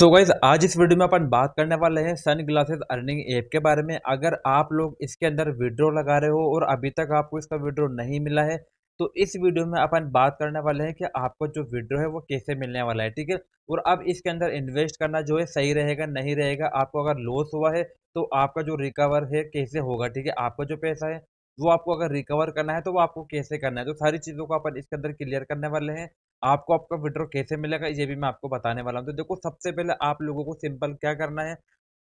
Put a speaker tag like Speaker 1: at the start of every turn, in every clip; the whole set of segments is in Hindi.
Speaker 1: सो so गाइज आज इस वीडियो में अपन बात करने वाले हैं सन ग्लासेस अर्निंग ऐप के बारे में अगर आप लोग इसके अंदर विड्रो लगा रहे हो और अभी तक आपको इसका विड्रो नहीं मिला है तो इस वीडियो में अपन बात करने वाले हैं कि आपको जो विड्रो है वो कैसे मिलने वाला है ठीक है और अब इसके अंदर इन्वेस्ट करना जो है सही रहेगा नहीं रहेगा आपको अगर लॉस हुआ है तो आपका जो रिकवर है कैसे होगा ठीक है आपका जो पैसा है वो आपको अगर रिकवर करना है तो वो आपको कैसे करना है तो सारी चीज़ों को अपन इसके अंदर क्लियर करने वाले हैं आपको आपका विड्रॉ कैसे मिलेगा ये भी मैं आपको बताने वाला हूँ तो देखो सबसे पहले आप लोगों को सिंपल क्या करना है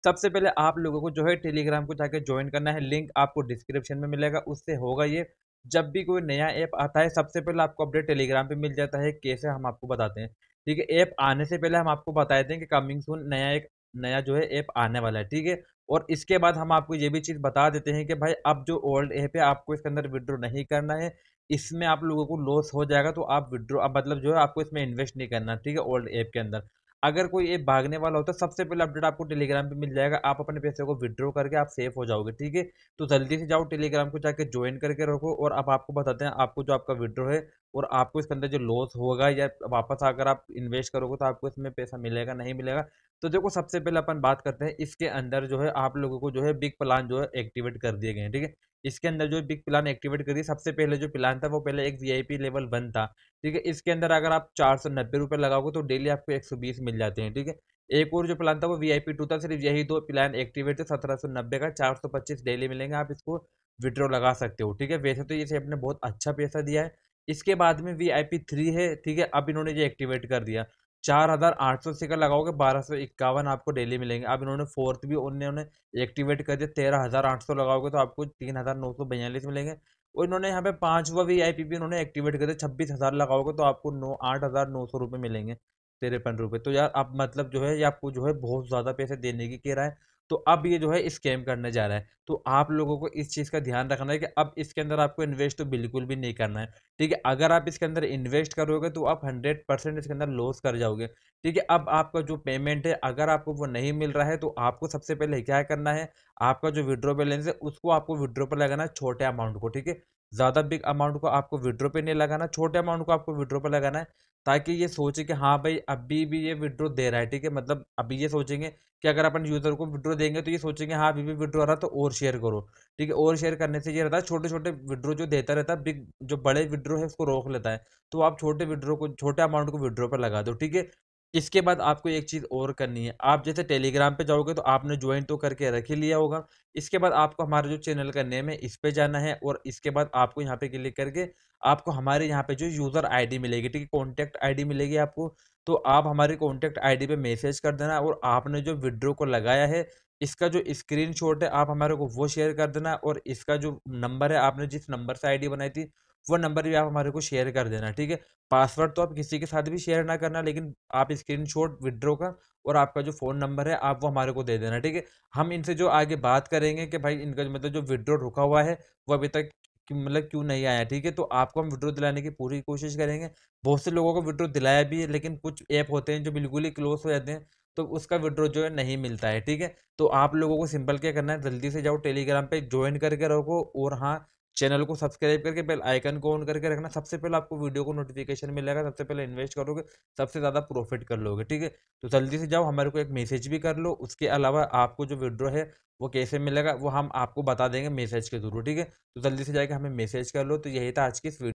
Speaker 1: सबसे पहले आप लोगों को जो है टेलीग्राम को जाके ज्वाइन करना है लिंक आपको डिस्क्रिप्शन में मिलेगा उससे होगा ये जब भी कोई नया ऐप आता है सबसे पहले आपको अपडेट टेलीग्राम पे मिल जाता है कैसे हम आपको बताते हैं ठीक है ऐप आने से पहले हम आपको बता दें कि कमिंग सून नया एक नया जो है ऐप आने वाला है ठीक है और इसके बाद हम आपको ये भी चीज़ बता देते हैं कि भाई अब जो ओल्ड एप है आपको इसके अंदर विड्रॉ नहीं करना है इसमें आप लोगों को लॉस हो जाएगा तो आप विड्रो अब मतलब जो है आपको इसमें इन्वेस्ट नहीं करना ठीक है ओल्ड ऐप के अंदर अगर कोई ऐप भागने वाला होता है सबसे पहले अपडेट आपको टेलीग्राम पे मिल जाएगा आप अपने पैसे को विड्रॉ करके आप सेफ हो जाओगे ठीक है तो जल्दी से जाओ टेलीग्राम को जाके ज्वाइन करके रखो और अब आपको बताते हैं आपको जो आपका विड्रो है और आपको इसके अंदर जो लॉस होगा या वापस आकर आप इन्वेस्ट करोगे तो आपको इसमें पैसा मिलेगा नहीं मिलेगा तो देखो सबसे पहले अपन बात करते हैं इसके अंदर जो है आप लोगों को जो है बिग प्लान जो है एक्टिवेट कर दिए गए हैं ठीक है इसके अंदर जो बिग प्लान एक्टिवेट करिए सबसे पहले जो प्लान था वो पहले एक वी लेवल वन था ठीक है इसके अंदर अगर आप चार सौ नब्बे रुपये लगाओगे तो डेली आपको एक सौ बीस मिल जाते हैं ठीक है एक और जो प्लान था वो पी टू था सिर्फ यही दो प्लान एक्टिवेट थे सत्रह सौ नब्बे का चार सौ पच्चीस डेली मिलेंगे आप इसको विड्रॉ लगा सकते हो ठीक है वैसे तो ये आपने बहुत अच्छा पैसा दिया है इसके बाद में वी आई पी थ्री है ठीक है अब इन्होंने ये एक्टिवेट कर दिया चार हज़ार आठ सौ सिक्कर लगाओगे बारह सौ इक्यावन आपको डेली मिलेंगे अब इन्होंने फोर्थ भी उन्होंने एक्टिवेट कर दिया तेरह हज़ार आठ सौ लगाओगे तो आपको तीन हज़ार नौ सौ बयालीस मिलेंगे और इन्होंने यहाँ पे पाँचवा वी आई पी भी इन्होंने एक्टिवेट कर दिया छब्बीस हज़ार लगाओगे तो आपको नौ आठ हज़ार नौ सौ रुपये मिलेंगे तिरपन रुपये तो यार अब मतलब जो है ये आपको जो है बहुत ज़्यादा पैसे देने की कह रहा है तो अब ये जो है स्कैम करने जा रहा है तो आप लोगों को इस चीज़ का ध्यान रखना है कि अब इसके अंदर आपको इन्वेस्ट तो बिल्कुल भी नहीं करना है ठीक है अगर आप इसके अंदर इन्वेस्ट करोगे तो आप हंड्रेड परसेंट इसके अंदर लॉस कर जाओगे ठीक है अब आपका जो पेमेंट है अगर आपको वो नहीं मिल रहा है तो आपको सबसे पहले क्या करना है आपका जो विड्रो बैलेंस है उसको आपको विड्रो पर लगाना है छोटे अमाउंट को ठीक है ज़्यादा बिग अमाउंट को आपको विड्रो पे नहीं लगाना छोटे अमाउंट को आपको विड्रो पर लगाना है ताकि ये सोचे कि हाँ भाई अभी भी ये विड्रो दे रहा है ठीक है मतलब अभी ये सोचेंगे कि अगर अपन यूज़र को विड्रो देंगे तो ये सोचेंगे हाँ अभी भी विड्रो आ रहा तो और शेयर करो ठीक है और शेयर करने से ये रहता है छोटे छोटे विड्रो जो देता रहता है बिग जो बड़े विड्रो है उसको रोक लेता है तो आप छोटे विड्रो को छोटे अमाउंट को विड्रो पर लगा दो ठीक है इसके बाद आपको एक चीज़ और करनी है आप जैसे टेलीग्राम पे जाओगे तो आपने ज्वाइन तो करके रख ही लिया होगा इसके बाद आपको हमारे जो चैनल का नेम है इस पर जाना है और इसके बाद आपको यहाँ पे क्लिक करके आपको हमारे यहाँ पे जो यूज़र आईडी मिलेगी ठीक है कॉन्टैक्ट आईडी मिलेगी आपको तो आप हमारे कॉन्टैक्ट आई पे मैसेज कर देना और आपने जो विड्रो को लगाया है इसका जो स्क्रीन है आप हमारे को वो शेयर कर देना और इसका जो नंबर है आपने जिस नंबर से आई बनाई थी वो नंबर भी आप हमारे को शेयर कर देना ठीक है पासवर्ड तो आप किसी के साथ भी शेयर ना करना लेकिन आप स्क्रीन शॉट विड्रो का और आपका जो फ़ोन नंबर है आप वो हमारे को दे देना ठीक है हम इनसे जो आगे बात करेंगे कि भाई इनका मतलब जो विड्रो रुका हुआ है वो अभी तक मतलब क्यों नहीं आया ठीक है तो आपको हम विड्रो दिलाने की पूरी कोशिश करेंगे बहुत से लोगों को विड्रो दिलाया भी है लेकिन कुछ ऐप होते हैं जो बिल्कुल ही क्लोज हो जाते हैं तो उसका विड्रो जो है नहीं मिलता है ठीक है तो आप लोगों को सिंपल क्या करना है जल्दी से जाओ टेलीग्राम पे ज्वाइन करके रखो और हाँ चैनल को सब्सक्राइब करके बेल आइकन को ऑन करके रखना सबसे पहले आपको वीडियो को नोटिफिकेशन मिलेगा सबसे पहले इन्वेस्ट करोगे सबसे ज़्यादा प्रॉफिट कर लोगे ठीक है तो जल्दी से जाओ हमारे को एक मैसेज भी कर लो उसके अलावा आपको जो विड्रो है वो कैसे मिलेगा वो हम आपको बता देंगे मैसेज के थ्रू ठीक है तो जल्दी से जाकर हमें मैसेज कर लो तो यही था आज की इस वीडियो